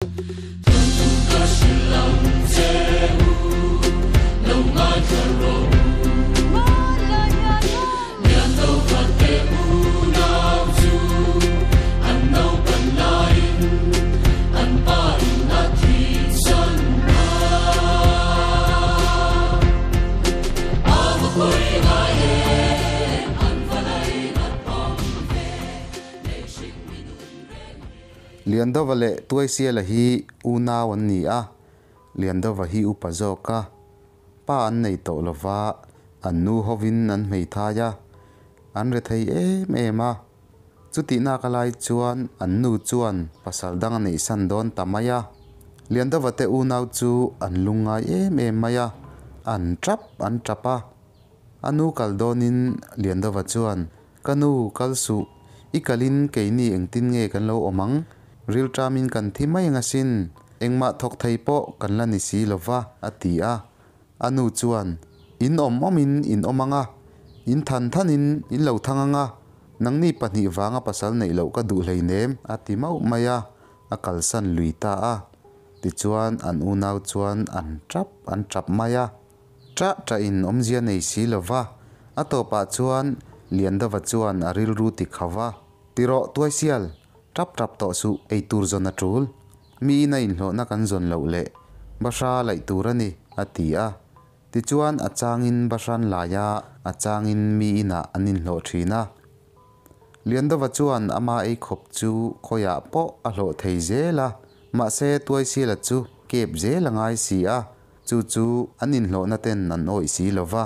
更多的是冷静。liandawa le tuay siya la hi u naa wan ni a liandawa hi u pa zo ka pa an nei to la va an nu ho vin an mei tha ya an re thay e me ma chu ti naa ka lai chuan an nu chuan pa sal dang nei san don tamaya liandawa te u naa chu an lunga e me ma ya an trap an trapa anu kal donin liandawa chuan kanu kal su ikalin keini engtin nge kan lo omang real time in kan thi mai nga sin engma thok thai po kan la ni si lova atia anu chuan in om om in in omanga in than than in in lo thanganga nang ni pani wanga pasal nei lo ka nem ati mau maya akal san a ti chuan an u nau chuan an maya tra tra in om zia nei ato pa chuan lian da wa aril ru tiro tuai sial tap tap to su ei tur zo na trul mi na in lo na kan zon lo le ba sha lai tur ani atia ti chuan a chang in ba san la ya a chang in mi ina anin lo thina lian da wa chuan ama ei khop chu khoya po a lo thei je la ma se tuai si la chu kep je la ngai si a chu chu anin lo na ten nan oi si lova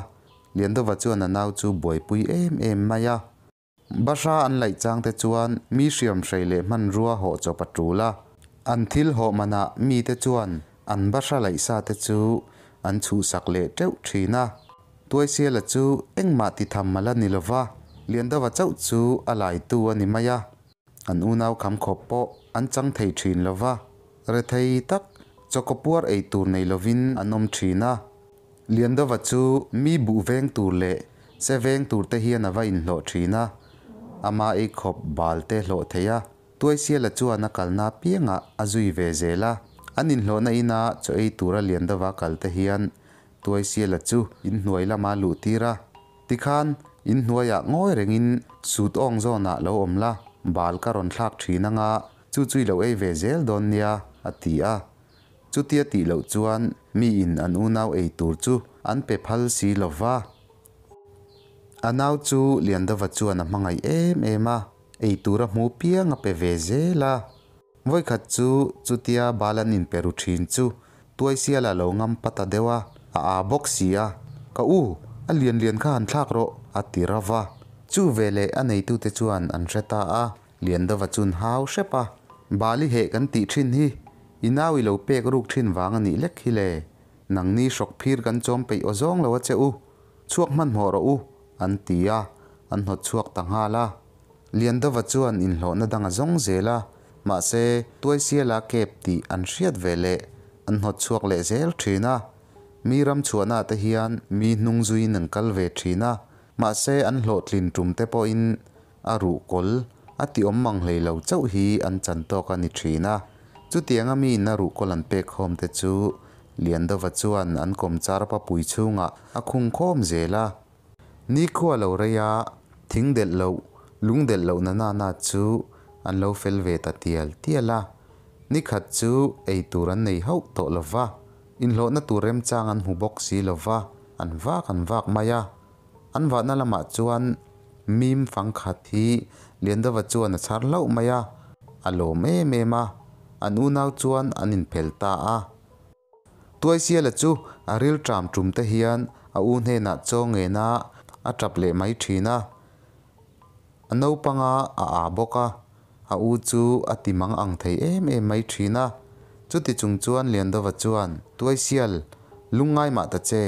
lian da wa chuan na nau chu boy pui em em maya ya บาษาอันไหลจางแต่จวนมีเสียมใส่เลมันรัวหโหจบประตูละอันทิลหโหมนะมีแต่จวนอันบาษาไหลซาแต่จูอันชูสักเลเจ้าทีนะตัวเสียละจูเอ็งมาติทำมาละนิลวะเลียนดาวเจ้าจูอะไรตัวนิมายะอันอุณาวคำขบปออันจังไทยทีนละวะเรไทยตักจกปวไอตูในลวินอันอมทีนะเลียนดาวจูมีบุเวงตูเลเซเวงตูเตเียนวะอินโลทีนะ ama i khop balte lo theya tuai sia la chu ana kalna pianga azui ve zela anin lo na ina choi tura lian da wa kal te hian tuai sia la chu in hnuai la ma lu ti ra ti khan in hnuai a ngoi rengin suit ong zo na lo om la bal ka ron thak thina nga chu chui lo ei ve zel don nia a ti a chutia ti lo chuan mi in an u nau ei tur chu an pe phal si lova anau chu lian da vachu na e, ma ngai em em a ei tura mu pia nga pe veze la voi khat chu chutia balan in peru thin chu tuai sia la lo ngam pata dewa a a boxia ka u a lian lian kha an thak ro a tirawa chu vele anei tu te chuan an reta a lian da vachun hau shepa bali he kan ti thin hi inawi lo pe ruk thin wang ani lek le nang shok phir kan chom ozong lo chuak man ro u an tia an hot chuak tang la. lian da wachuan in lo na dang zong zela ma se tuai sia la kep ti an riat vele an hot chuak le zel thina mi ram chuana ta hian mi nung zui nang kal ve thina ma se an lo tlin tum te po in aru kol ati om mang lei lo chau hi an chan to ka ni thina chu tianga mi na ru kol an pe khom te chu lian da wachuan an kom char pa pui chunga akhung khom zela Ni kuwa lau ra yaa, ting del lau, lung del lau na naa naa chu, an lau fel veta tia al tia la. Ni khat chu, ei turan nei hauk to lo va, in lo naa turem changan hu boksi lo va, an vaak an vaak ma An vaak naa la maa mim fang khat hii lianda va char lau ma yaa, me me maa, an uu naa chu an in pel taa a. Tuwaai siya la chu, a riu tram chumta hii an, a uun hei naa cho a mai thina anau panga a a a u chu atimang ang thei em em mai thina chuti chung chuan lian dawa chuan tuai sial lungai ma ta che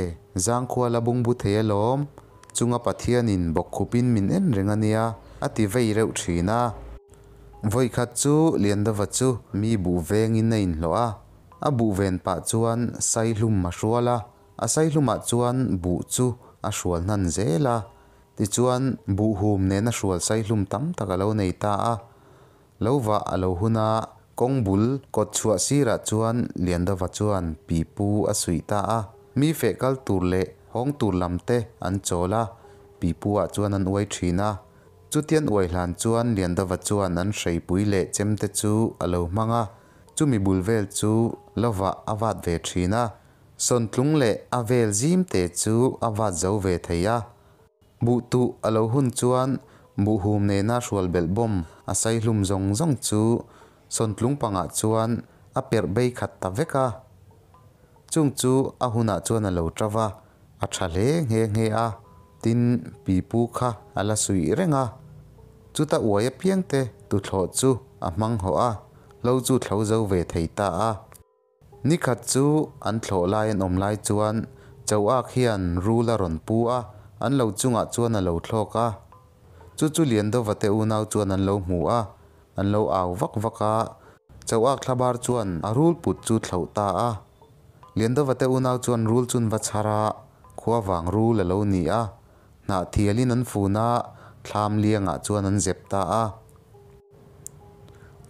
zang khuwa la bung bu thei lom chunga pathian in bok khupin min en renganiya ati vei reu thina voi khat chu lian dawa chu mi bu veng in nain lo a bu ven pa chuan sai hlum ma shuala a sai hlum ma chuan bu chu a shuol nan ze ti chuan bu humnen a shuol say lum tam tak a nei ta a. Lau va huna kong bul kot chua si ra chuan lianda va chuan pi pu a sui ta a. Mi fe kal tur le hong tur lam te an cho pi pu a chuan an uay chi Chu tian uay lan chuan lianda va chuan an shay pui le chem te chu a lau chu mi bul vel chu lau va ve chi son tlung le avel zim te chu awa zo ve thaya bu tu alo hun chuan bu hum ne na shual bel bom asai hlum zong zong chu son tlung panga chuan a per bay khat ta veka chung chu a huna chuan alo trawa a tha le nge nge a tin pi pu kha ala sui renga chu ta uaya piang te tu tho chu a mang ho a lo chu thlo zo ve thai ta a Ni an thlo lai an om lai chuan chawa khian ruler on pu a an lo chunga chuan a lo thlo ka chu chu lian do vate u nau chuan an lo mu a an lo au vak vak a chawa khlabar chuan a rul put chu thlo ta a lian do vate u nau chuan rul chun va chara khuwa wang ru la lo ni a na thialin an fu na thlam lianga ah chuan an zep ta a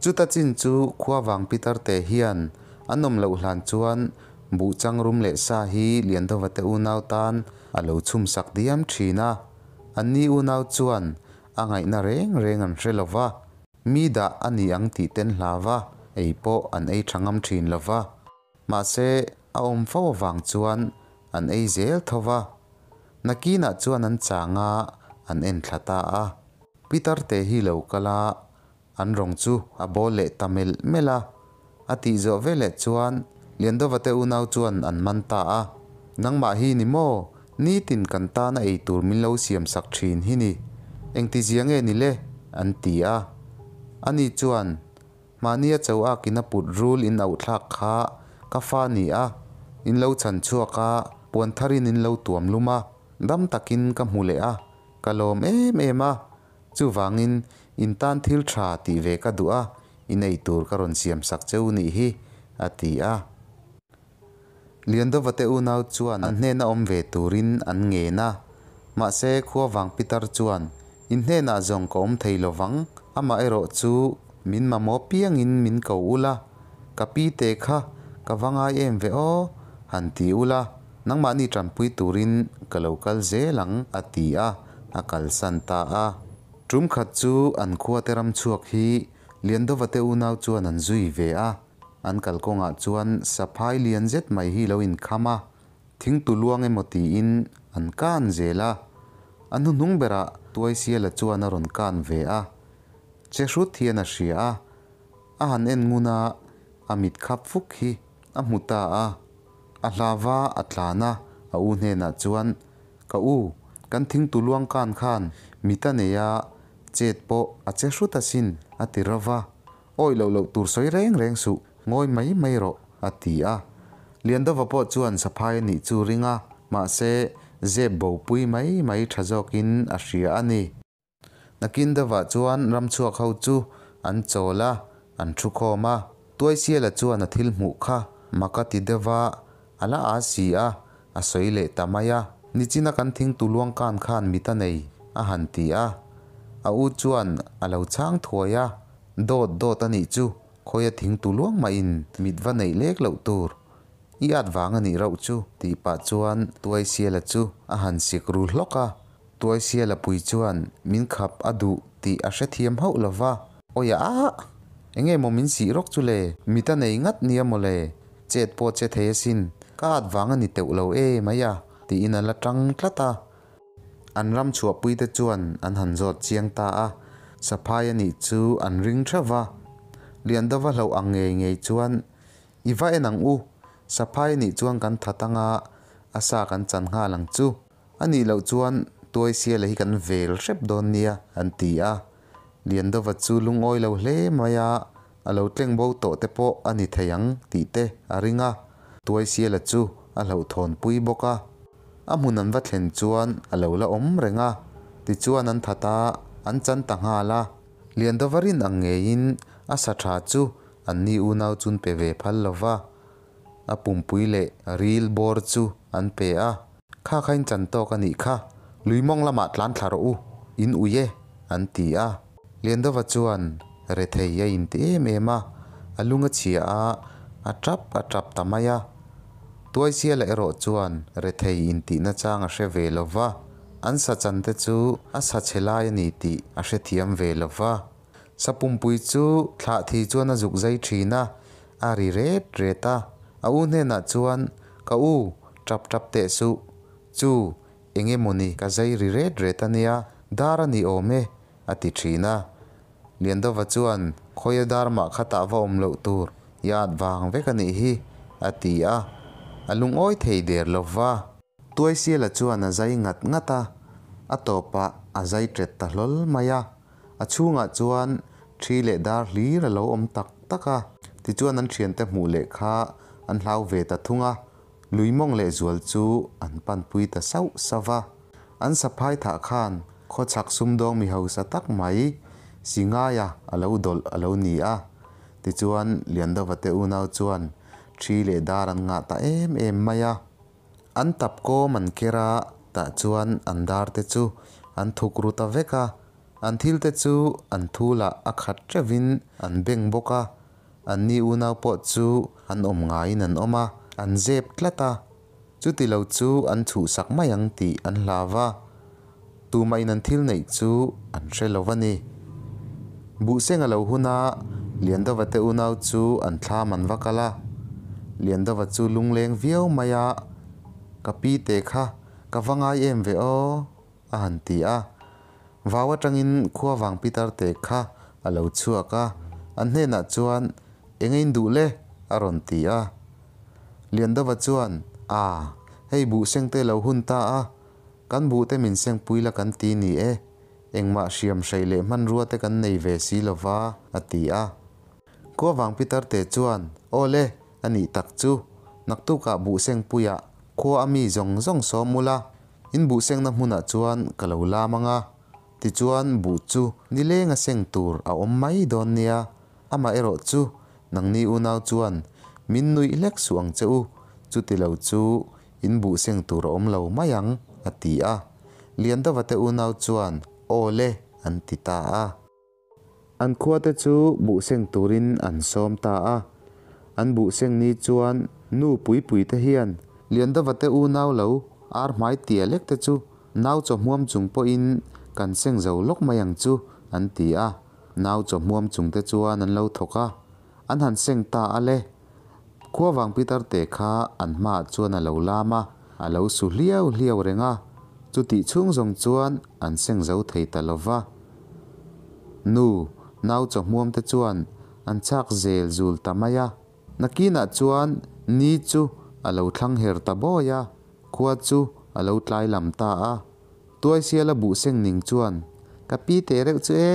chu ta chin chu khuwa wang peter te hian anom lo hlan chuan bu chang rum le sa hi lian tho vate unau tan alo chum sak diam thina ani unau chuan angai na reng reng an relova mi da ani ang ti ten hlawa ei po an ei thangam thin lova ma se a om fo wang chuan an ei zel thowa nakina chuan an changa an en thlata a pitar te hi lo kala an rong chu ati zo vele chuan liando vate unau chuan an man ta a nang ma hi ni mo ni tin kan ta na ei tur min lo siam sak thin hi ni eng ti jiang e ni le an ti a ani chuan ma a chau a kina put rule in au thak kha ka fa ni a in lo chan chua ka tharin in lo tuam luma dam takin ka mule a kalom em em a chu wangin in tan thil tha ti ve ka du a inay tur karon siam sak cheu ni hi ati a liando vate u nau chuan an hne na om ve turin an nge na ma se khuwa wang pitar chuan in hne na zong ko om thei lovang ama ero chu min ma mo piang in min ko ula kapi te kha kawanga em ve o ti ula nang ma ni trampui turin kalokal ze lang atia akal santa a trum khat an khuwa teram chuak hi liando vate unaw chuan an zui ve a an kalko nga chuan sapai lian zet mai hi lo in khama an kan zela anu nung bera tuai sia la chuan a ron kan ve a en muna a muta a a lava atlana a u hne ka u kan thing tu luang kan mitane ya chet a che shu ati rava oi lo lo tur soi reng su ngoi mai mai ro atia lian da po chuan sapai ni chu ringa ma se je bo pui mai mai thajok in nakin da va chuan ram chu khau an chola an thu kho ma toi sia la makati dewa ala asia asoi tamaya ni kan thing tu luang mitanei a hantia a u chuan a lo chang thuaia dot dot ani chu khoya thing tu luang ma in mitwa nei lek lo tur i at wang ani ro chu ti pa chuan tuai siala chu a han sik ru hloka tuai siala pui chuan min khap adu ti a hre thiam ho lova oya a ah! enge mo min si rok chu le mita nei ngat nia mo le chet po che the sin ka at wang ani teulo e maya ti in ala tang tlata an ram chua pui te chuan an han zot chiang ta a saphai ani chu an ring thawa lian dawa lo ange nge chuan iwa en ang u saphai ni chuan kan thatanga asa kan chan nga lang chu ani lo chuan tuai sia le hi kan vel rep don nia an ti a lian dawa chu lungoi lo hle maya alo tleng bo to te po ani theyang ti te aringa tuai sia la chu a lo thon pui boka amunan va thlen chuan alola om renga ti chuan an thata an chan tanga la lian do varin angeyin asa tha chu an ni u nau chun pe ve phal lova a pum pui le ril bor chu an pe a kha khain chan to ka ni kha luimong lama tlan thlar u in uye an ti a lian do va chuan re thei ya in te me ma alunga chia a atrap atrap tamaya tuai sia la ero chuan re thei in ti na chang a she ve lova an sa chan te chu a sa chelai ni ti a she thiam ve lova sa pum pui chu thla thi chuan a zuk zai na a ri re tre ta a u ne na chuan ka u chap chap te su chu inge moni ka zai ri re tre ta nia dara ni ome ati thina lian do wachuan khoya dharma khata va om lo tur yaad vang ve ka hi atia alung oi thei der lova tuai sia la chuan a zai ngat ngata atopa a zai tret ta lol maya achunga chuan thi le dar hli ra lo om tak taka ti chuan an thian te hmu le kha an hlau ve ta thunga luimong le zual chu an pan pui ta sau sawa an saphai tha khan kho chak sum dong mi ho sa tak mai singaya alo dol alo ni a ti chuan lian do vate u nau chuan chile daran nga ta em em maya an tap ko man kera ta chuan an dar te chu an thukru ta veka an thil te chu an thula a khat chevin an beng boka an ni una po chu an om ngain an oma an zep tlata chu ti chu an thu sak mayang ti an lava tu mai nan chu an re lovani bu seng alo huna lian da vate lienda wa chu leng vio maya ka pi te kha ka wanga yem ve o a han a wawa tang in khuwa wang pitar te kha a lo chu ka an na chuan eng in du le a ron ti a lienda wa hei bu seng te lo hun ta a kan bu te min seng puila kan ti ni e eng ma shiam shai le man ruwa te kan nei ve si lova a ti a ko wang pitar te chuan ole ani tak chu bu seng puya khua ami zong zong so mula in bu seng na muna chuan kalo lamanga ti chuan bu chu nilenga seng tur a awm mai dawn nia ama erawh chu nangni unau chuan min nui lek suang cheu chu tilo chu in bu seng tur awm lo mayang atia a lian dawate unau chuan ole antita ti a an khuate chu bu seng turin an som ta a an bu seng ni chuan nu pui pui te hian lian da vate u nau lo ar hmai tia lek te chu nau chaw hmuam chung po in kan seng zo lok mayang ang chu an ti a nau chaw hmuam chung te chuan an lo thoka an han seng ta ale khua wang peter te kha an ma chuan a lo lama a lo su hliau hliau renga chu ti chung zong chuan an seng zo thei ta lova nu nau chaw hmuam te chuan an chak zel zul tamaya nakina chuan ni chu alo thlang her ta ya khua chu alo tlai lam ta a tuai siala bu seng ning chuan kapi te reuh chu e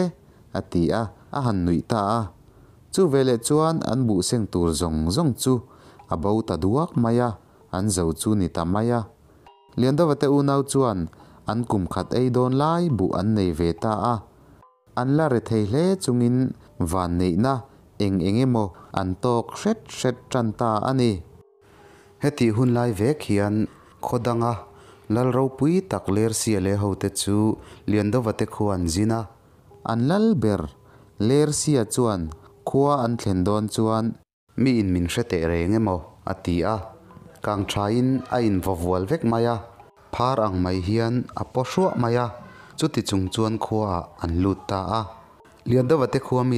ati a a han nui ta a chu vele chuan an bu seng tur zong zong chu abo ta duak maya an zo chu ni ta maya lianda vate u nau chuan an kum khat ei don lai bu an nei ve ta a an la re thei hle chungin van nei na ing ing mo an to khret khret tran ta ani he ti hun lai ve khian khodanga lal ro pui tak ler si ale ho te chu lian do wate khuan jina an lal ber ler si a chuan khuwa an thlen don chuan mi in min khrete reng mo ati a kang thain a in vawwal vek maya phar ang mai hian a po shuwa maya chuti chung chuan khuwa an lut ta a à. lian wate an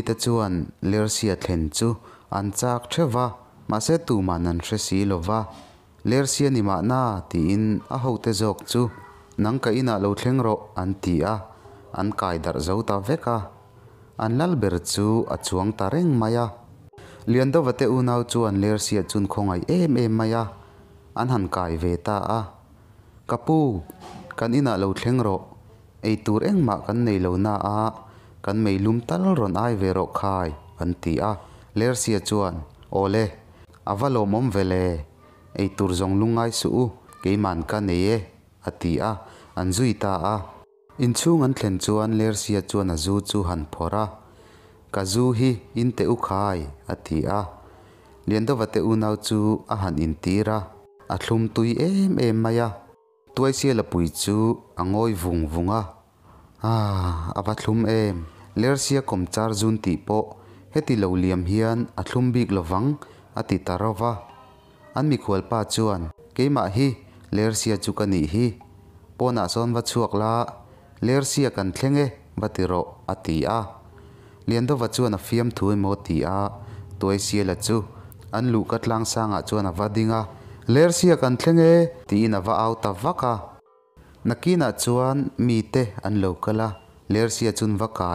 se ni ti in ina an ti a an veka an tareng wate an han a kapu kan ina kan a kan mei lum tal ron ai ve ro khai an ti a ler sia chuan ole avalo mom vele ei tur zong lungai su u ke man ka ne ye ati a an zui ta a in chung an thlen chuan ler sia chuan a zu chu han phora ka zu hi in te u khai ati a lian do vate u nau chu a han in tira a thlum tui em em maya tuai sia la pui chu angoi vung vunga à ah, à bắt lum em lersia komchar zun ti po heti lo liam hian a thlum bik lovang ati tarova an mi khwal pa chuan keima hi lersia chukani hi pona son va chuak la lersia kan thlenge vatiro ati a liando va chuan a fiam thui mo ti a toy sia la chu an lu ka tlang sanga chuan a vadinga lersia kan thlenge ti in ava auta vaka nakina chuan mi te an lo kala ler chun vaka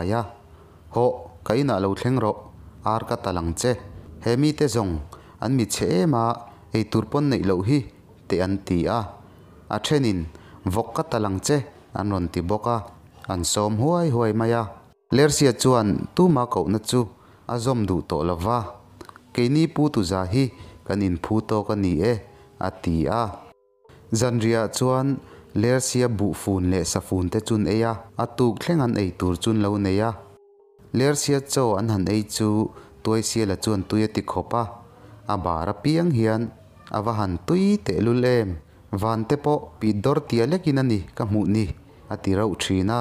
ho kaina lo thleng ro ar ka talang che he mi te zong an mi che ma e turpon nei lo hi te an ti a a thenin vok ka talang che an ron ti boka an som huai huai maya ya chuan tu ma ko na chu a zom du to la wa ke ni pu tu za hi kan phu to ka ni e a ti a zanria chuan ler sia bu fun le sa fun te chun eya atuk thlengan ei tur chun lo neya ler sia cho an han ei chu toy sia la chun tu ti khopa a bara piang hian awa han tui te lu lem van te po pi dor ti ale kinani ka ati rau thina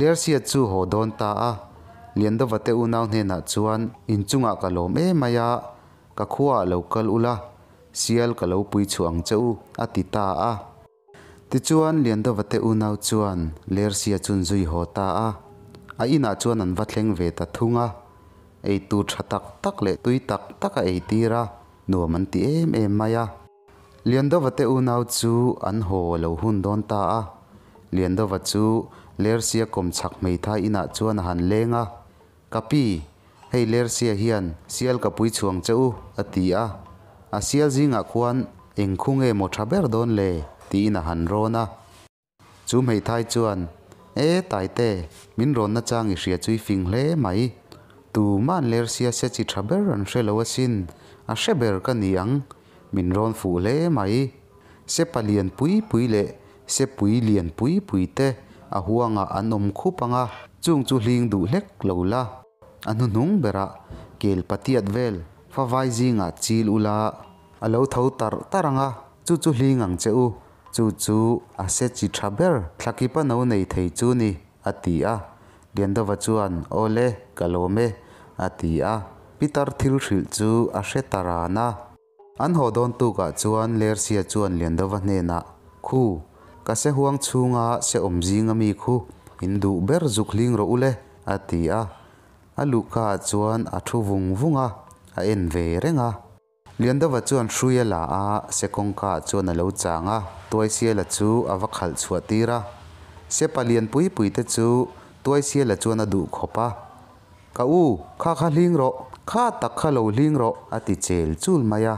ler sia chu ho don ta vate unaw na chuan in ka lo maya ka khuwa local ula sial kalau pui chuang cheu atita a, tita ti chuan lian do vate u nau chuan ler sia chun zui ho ta a a ina chuan an vatleng ve ta thunga ei tu tha tak tak le tui tak tak a ei tira nuam an ti em em maya lian do vate u nau chu an ho lo hun don ta a lian do va chu ler sia kom chak mei tha ina chuan han lenga kapi hei ler sia hian sial kapui chuang cheu atia a sial zinga khuan engkhung e mo thaber don le tina han ro na chu mai thai chuan e tai te min ro na chang i ria chui fing le mai tu man ler sia se chi thaber ran she lo sin a she ka niang min ron fu le mai se palian pui pui le se pui lian pui pui te a huanga anom khu panga chung chu hling du lek lo la anu nung bera kel patiat vel fa vai zinga chil ula alo thau tar taranga chu chu hlingang cheu chu a se chi thaber thaki pa no nei thei chu ni ati a gen da wa chuan ole kalome ati a pitar thil thil chu a she tarana an ho don tu ka chuan ler sia chuan len da wa ne na khu ka se huang chunga se om jing ami khu hindu ber zukling ro ule ati a aluka chuan a thu vung vunga a en ve renga liandawa chuan hruya la a sekong ka chuan lo changa toy sia la chu avakhal chua tira se palian pui pui te chu toy sia la chuan du khopa ka u kha kha ling ro kha ta kha lo ling ro ati chel chul maya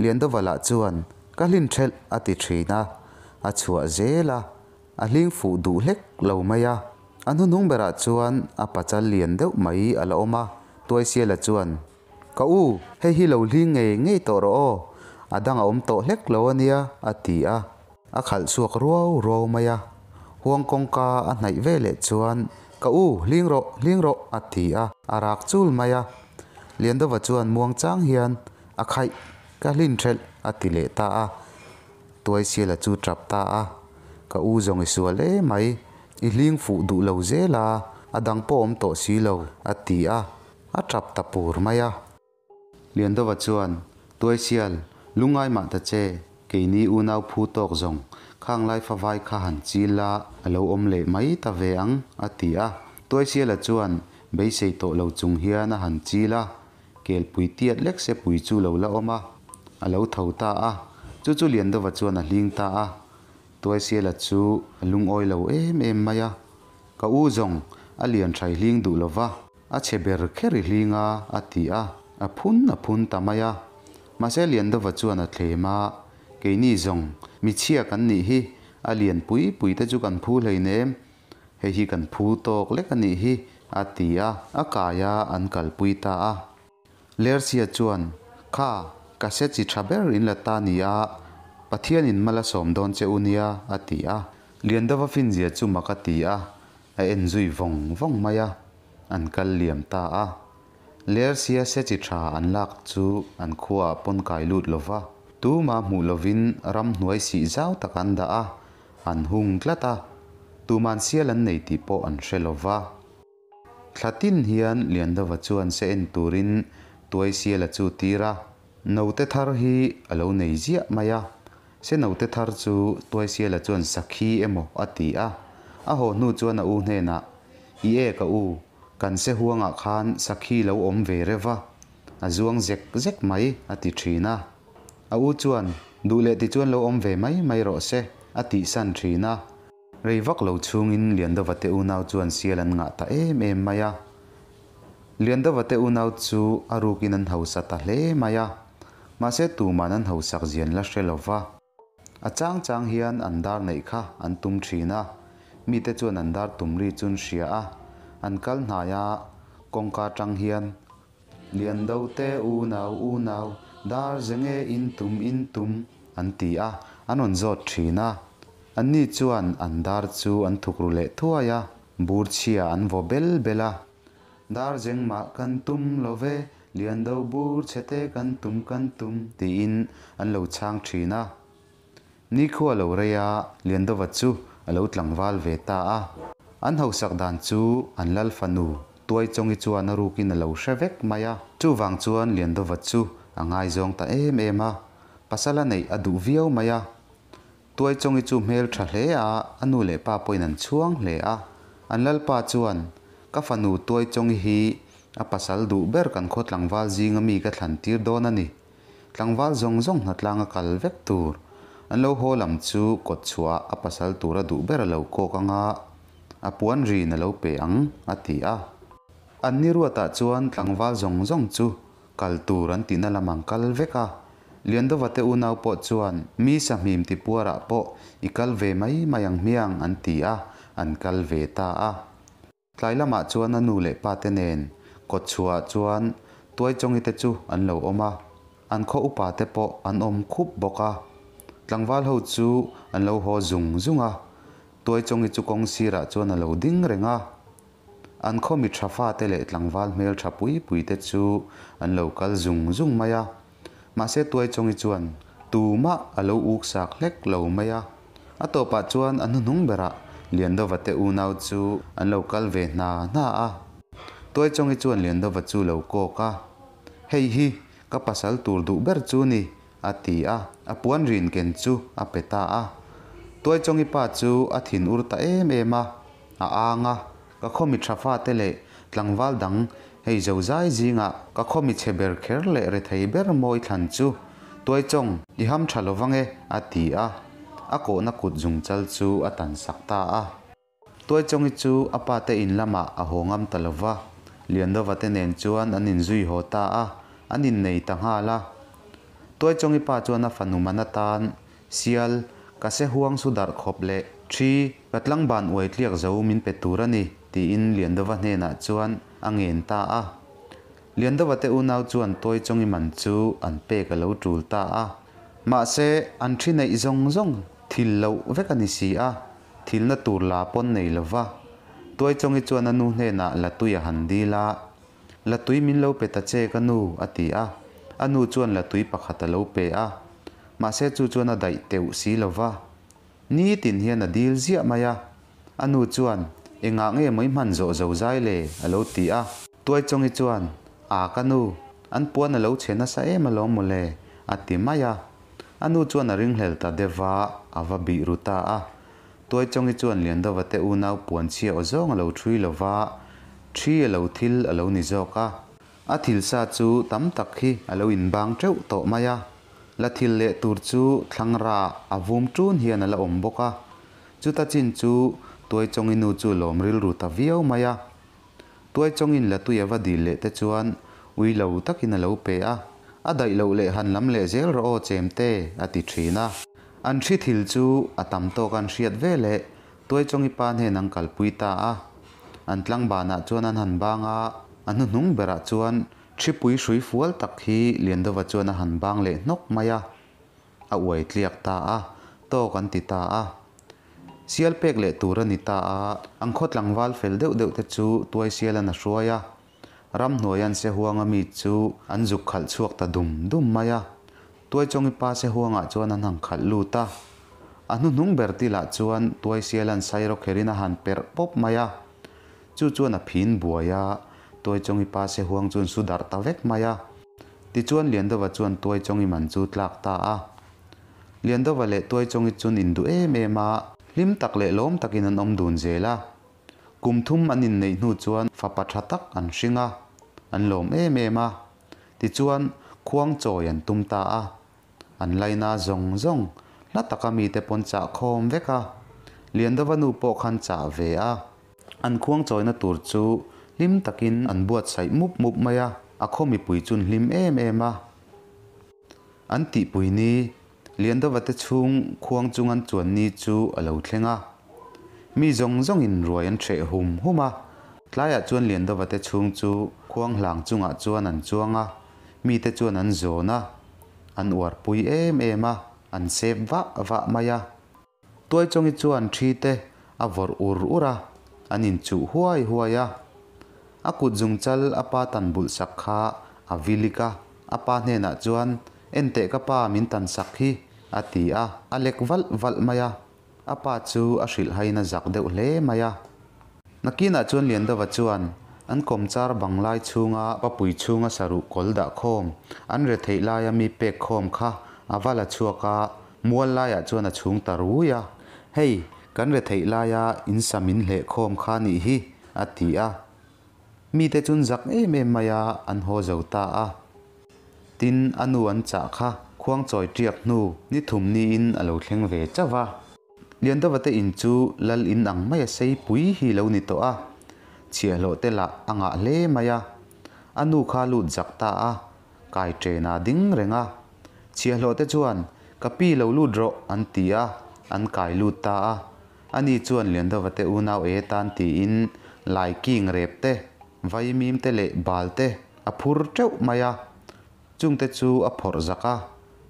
liandawa la chuan ka lin thel ati thina a chua zela a ling fu du lek lo maya anu nung bera chuan a pachal lian deuh mai ala oma toy sia la chuan ka u he hi lo li nge nge to ro adang à, om to hlek lo nia, atia à, a à. khal suak ruau ruau maya huang kong ka a nai ve le chuan ka u hling ro hling ro atia arak chul maya lian do wa chuan muang chang hian a khai ka hlin threl ati le ta a tuai sia la chu trap ta a ka u zong i sual e mai i hling fu du lo zela adang pom to si lo atia a trap tapur maya liền đâu vật chuan tuổi xial lungai mà ta che kỳ ni u nau phu tộc rồng khang lai pha vai kha hẳn chi la alo om lệ mấy ta về ăn a tì a tuổi xial là chuan bây xây tổ lâu chung hiền na hẳn chi la kèl pui tiết lek sẽ pui chu lâu la om a alo thầu ta à, chú chú liền đâu vật chuan à liên ta à, tôi xial là chú lung oi lâu em em maya à. ka u à zong a lian thai hling du lova a cheber kheri hlinga à, ti a phun na phun tamaya masel yan da wachu na thlema keini zong mi chia kan ni hi alian pui pui ta chu kan phu lei ne he hi kan phu tok le kan ni hi atia akaya ankal pui ta a ler sia chuan kha ka se chi thaber in la a pathian mala che a vong vong maya kal liam ta a ler sia se chi tha an lak chu an khuwa pon kai lut lova tu ma mu lovin ram hnuai si zau takan da a an hung tlata tu man sia lan nei ti po an shelova thlatin hian lian dava chu an se en turin tuai sia la chu tira note thar hi alo nei zia maya se note thar chu tuai sia la chuan sakhi emaw ati a a ho nu chuan a u hne na i e ka u kan se huanga ah khan sakhi lo om ve rewa a zuang zek zek mai a ti thina a u chuan du le ti chuan lo om ve mai mai ro se a ti san thina reivak lo in lian do vate u nau chuan sialan nga ta em em maya lian do vate u nau chu arukin an hosa ta hle maya ma se tu man an hosak zian la shrelowa a chang chang hian andar nei kha an tum thina mi te chuan tum tumri chun hria a an kal hnaya kawngka tang hian lian do te u nau u nau dar zenge in tum in tum an ti a an on zawt thina an ni chuan an dar chu an thukru leh thuaia bur chia an vo bel bela dar zeng ma kan tum love lian do bur chete kan tum kan tum ti in an lo chang thina ni khua lo reya lian do wa chu alo tlangwal ve ta a an ho sak dan chu an lal fanu tuai chongi chuan a rukin a lo hrevek maya chu wang chuan lian do wat chu angai zong ta em em a pasala nei adu viau maya tuai chongi chu mel tha hle a anu le pa poin an chuang hle a an lal pa chuan ka fanu tuai chongi hi a pasal du ber kan khot langwal jing ami ka thlan tir don ani tlangwal zong zong natlang a kal vek tur an lo ho lam chu kot chua a pasal tura du ber a lo ko ka nga a puan ri na lo pe ang a ti a an ni ruata chuan tlangwal zong zong chu kal tur an tin a lamang kal veka lian do vate u po chuan mi sa hmim ti puara po i kal mai mayang miang an tia an kal ta a tlai lama ah chuan anu le pa nen ko chua chuan tuai chongi te chu an lo oma an kho upa te po an om khup boka tlangwal ho chu an lo ho zung zunga ตัวจงอิจุกงสีระจวนเราดิ้งเรงอ่ะอันข้อมิทราฟ้าเตเลตลังวัลเมลทราปุยปุยเตจูอันเรากัลจุงจุงมายามาเสตัวจงอิจวนตูมะอันเราอุกสักเล็กเรามายาอัตโตปะจวนอันนุ่งเบระเลียนดวัตเตอูนาวจูอันเรากัลเวนาหน้าอ่ะตัวจงอิจวนเลียนดวัตจูเราโกกะเฮ้ยฮีกับภาษาตูดูเบรจูนี่อาตีอ่ะอปวนรินเกนจูอเปตาอ่ะ tuai chongi pa chú a thin ur ta em em à, a a anga ka khomi thafa te le tlangwal dang hei zo zai zinga ka khomi cheber kher le re thei ber moi than chu tuai chong i ham thalowange a ti a a ko na kut zung chal chu a tan sakta a tuai chú chu apa te in lama a hongam liền liandawa vật nen chú an in zui ho ta a an in nei ta nga la tuai chongi pa chuan a fanumana tan sial kase huang su dar khop le thi patlang ban oi tliak zo min pe turani ti in lian dova hne na chuan angen ta a lian dova te u nau chuan toy chongi man chu an pe ka lo tul ta a ma se an thi nei zong zong thil lo vek ani si a thil na tur la pon nei lova toy chongi chuan anu hne na la tuya han di la la tui min lo pe ta che ka nu ati a anu chuan la tui pakhat lo pe a mà sẽ chu chuan a dai teu uh si lova ni tin hian a dil zia maya anu chuan enga nge mai man zo zo zai le alo ti a tuai chongi chuan a kanu an puan alo chena sa em alo mu le ati maya anu chuan là ring hlel ta à dewa awa bi ruta a tuai chongi chuan lian do vate u nau puan chia o zong alo thui lova thi alo thil alo ni zoka à thil sa chú tam tắc khi à alo in bang teu to maya la thil ra à chu thlangra avum tun hian ala awm bawk a chuta chin chu tuai chongin nu chu lawm ril rù ta viau mai tôi tuai chongin la tui ava dil le te chuan ui lo takin a lo pe a a dai lo le han lam le zel ro o chem te a ti thina an thi thil chu a tam to về hriat tôi le in chongi pan hen ang kalpui ta a an tlang bana ah chuan an han banga an hnung bera chuan chi pui sui fual tak hi lian do wa chuan a han bang le nok mai a a uai tliak ta a to kan ti ta a sial pek le tur ani ta a ang khot lang wal fel deuh deuh te chu tuai sial na a hruaya ram hnuai an se huanga mi chu an zuk khal chuak ta dum dum mai a tuai chongi pa se huanga ah chuan an hang khal lu ta a hnu hnung ber ti la chuan tuai sial an sairo kherin a han per pop mai a chu chuan a phin buaya tôi chong ipa se huang chun su dar ta vek maya ti chuan lian do wa chuan tôi chong i man chu tlak ta a lian do wa le tôi chong i chun in du em em a lim tak le lom takin an om dun zela kum thum an in nei nu chuan fa patha tak an hringa an lom em em ma. ti chuan khuang chawi an tum ta a an laina zong zong la takami te pon cha khom veka lian do wa nu po khan cha ve a an khuang chawi na tur chu hlim takin an buat sai mup mup maya, a a khomi pui chun lim em em a an ti pui ni lian do vate chung khuang chung an chuan ni chu a lo thlenga mi zong zong in ruai an the hum huma tlaiah chuan lian do vate chung chu khuang hlang chungah chuan an chuanga mi te chuan an zawna an uar pui em em a an sep va va maya tuai chongi chuan thi te a vor ur ura an in chu huai huai a akut zungchal apa tan bul sakha avilika apa hne na chuan ente ka pa min tan sakhi atia alek val val maya apa chu a hril haina zak deuh hle maya nakina chuan lian dawa chuan an komchar banglai chunga papui chunga saru kolda khom an re thei lai mi pe khom kha avala chuaka mual lai a chuan a chung taruya hei kan re thei lai a in samin hle khom kha ni hi atia mi te chun zak em em maya an ho zo ta a tin anu an cha kha khuang choi triak nu ni thum ni in alo thleng ve chawa lian da wate in chu lal in ang maya sei pui hi lo ni to a chia lo te la anga le maya anu kha lu zak ta a kai tre na ding renga chia lo te chuan kapi lo lu dro an tia an kai lu ta a ani chuan lian da wate u nau e tan ti in lai king rep te vai mim te le bal te a phur treu maya chung te chu a phor zaka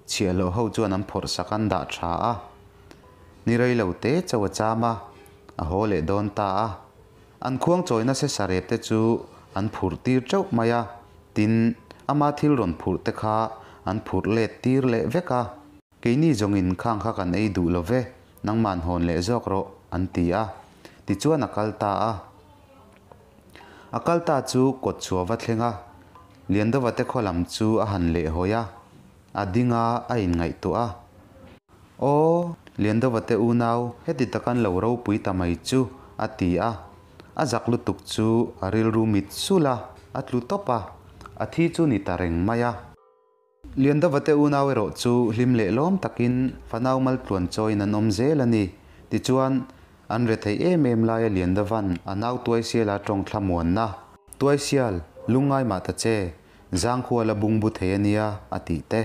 chialo ho chuan an phor à da tha lâu nirei lo te chawa à a hole don ta a an khuang choina se sarep te chu an phur tir treu maya tin ama thil ron phur te kha an phur le à le ní keini jongin khang kha kan ei du love màn hồn le jok ro an ti à ti chuan a kal ta a akalta chu kotchua va thlenga liandawate kholam chu a han le hoya a dinga a in ngai to a o liandawate u nau heti takan lo ro pui tamai chu ati a a zaklu tuk chu aril ru mit sula atlu topa a athi chu ni tareng maya liandawate u nau ro chu hlim le lom takin fanau mal tluan choi nan om zel ani ti chuan an re thei em em lai a lian da van a à nau tuai sial a tong thlamuan na tuai sial lungai ma ta che zang khua la bung bu thei ania ati à te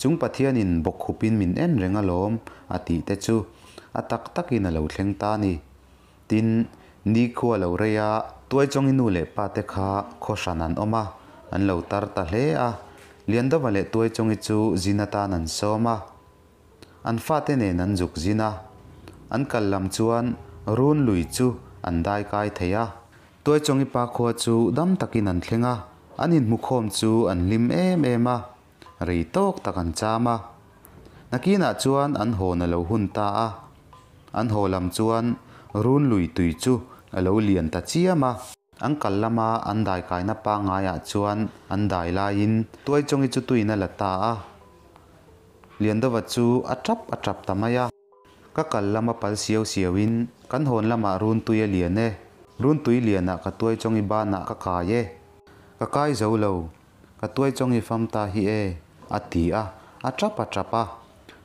chung pathian in bok khupin min en renga lom ati à te chu a tak tak in a lo thleng ta ni tin ni khua lo reya tuai chong inu le pa te kha khoshan an oma an lo tar ta hle a lian da vale tuai chongi chu zinata nan soma an fa te ne nan zuk zina an kal lam chuan run lui chu an dai kai theia toy chongi pa kho chu dam takin an thlenga anin mukhom chu an lim em em a rei tok tak an chama nakina ah chuan an ho na lo hun ta a an ho lam chuan run lui tui chu alo lian ta chiama ang kalama an dai kai na pa ngaya ah chuan an dai lain toy chongi chu tuina lata a lian dawa chu atrap atrap tamaya các kal lama pal siêu siawin kan hon lama run tui a lian e run tuy liền ah ka tuai chong i ban ah ka kai e ka kai zo lo ka tuai chong i fam ta hi e a ti a a trapa trapa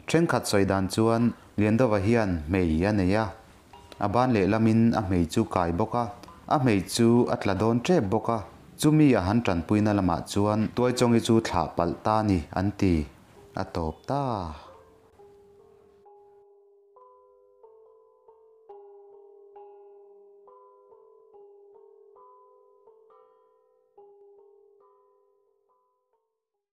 trên khat soi dan chuan lian dova hian mei a nei a a ban le lamin a mei chu kai boka a mei chu atla don tre boka chumi a han tran puina lama chuan tuai chongi chu thla pal ta ni an ti a top ta